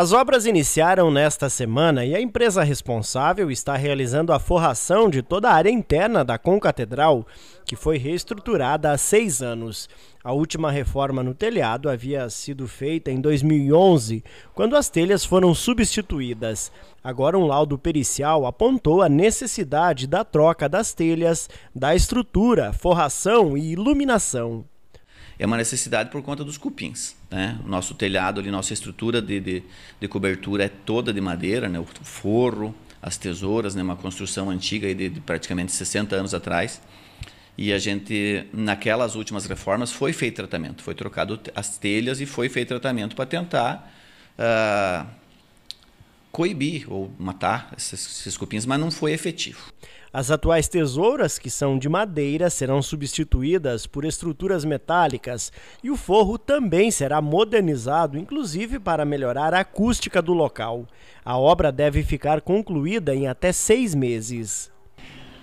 As obras iniciaram nesta semana e a empresa responsável está realizando a forração de toda a área interna da Concatedral, que foi reestruturada há seis anos. A última reforma no telhado havia sido feita em 2011, quando as telhas foram substituídas. Agora, um laudo pericial apontou a necessidade da troca das telhas, da estrutura, forração e iluminação é uma necessidade por conta dos cupins. Né? O nosso telhado ali, nossa estrutura de, de, de cobertura é toda de madeira, né? o forro, as tesouras, né? uma construção antiga de, de praticamente 60 anos atrás. E a gente, naquelas últimas reformas, foi feito tratamento, foi trocado as telhas e foi feito tratamento para tentar uh, coibir ou matar esses, esses cupins, mas não foi efetivo. As atuais tesouras, que são de madeira, serão substituídas por estruturas metálicas e o forro também será modernizado, inclusive para melhorar a acústica do local. A obra deve ficar concluída em até seis meses.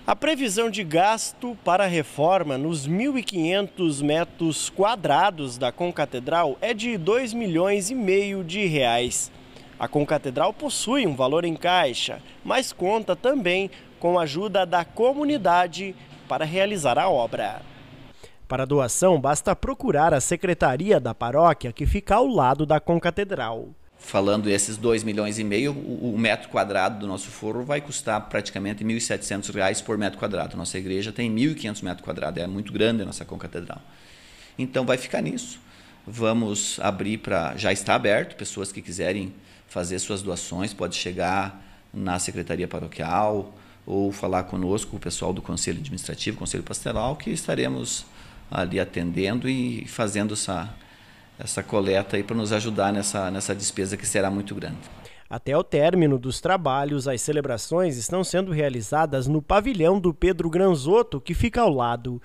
A previsão de gasto para a reforma nos 1.500 metros quadrados da Concatedral é de 2 milhões e meio de reais. A Concatedral possui um valor em caixa, mas conta também com a ajuda da comunidade para realizar a obra. Para doação, basta procurar a secretaria da paróquia que fica ao lado da Concatedral. Falando esses 2 milhões e meio, o metro quadrado do nosso foro vai custar praticamente R$ 1.700 por metro quadrado. Nossa igreja tem 1.500 metros quadrados, é muito grande a nossa concatedral. Então vai ficar nisso. Vamos abrir para. Já está aberto, pessoas que quiserem fazer suas doações, pode chegar na Secretaria Paroquial ou falar conosco, o pessoal do Conselho Administrativo, Conselho Pastoral, que estaremos ali atendendo e fazendo essa, essa coleta aí para nos ajudar nessa, nessa despesa que será muito grande. Até o término dos trabalhos, as celebrações estão sendo realizadas no pavilhão do Pedro Granzotto, que fica ao lado.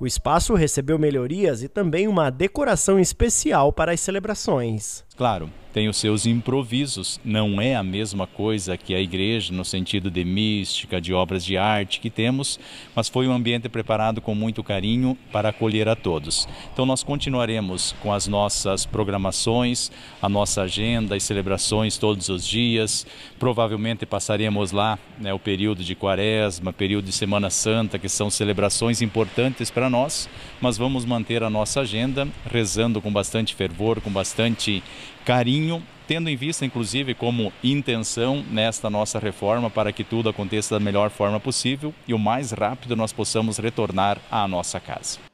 O espaço recebeu melhorias e também uma decoração especial para as celebrações. Claro, tem os seus improvisos. Não é a mesma coisa que a igreja, no sentido de mística, de obras de arte que temos, mas foi um ambiente preparado com muito carinho para acolher a todos. Então, nós continuaremos com as nossas programações, a nossa agenda e celebrações todos os dias. Provavelmente passaremos lá né, o período de quaresma, período de Semana Santa, que são celebrações importantes para nós, mas vamos manter a nossa agenda, rezando com bastante fervor, com bastante carinho caminho, tendo em vista, inclusive, como intenção nesta nossa reforma para que tudo aconteça da melhor forma possível e o mais rápido nós possamos retornar à nossa casa.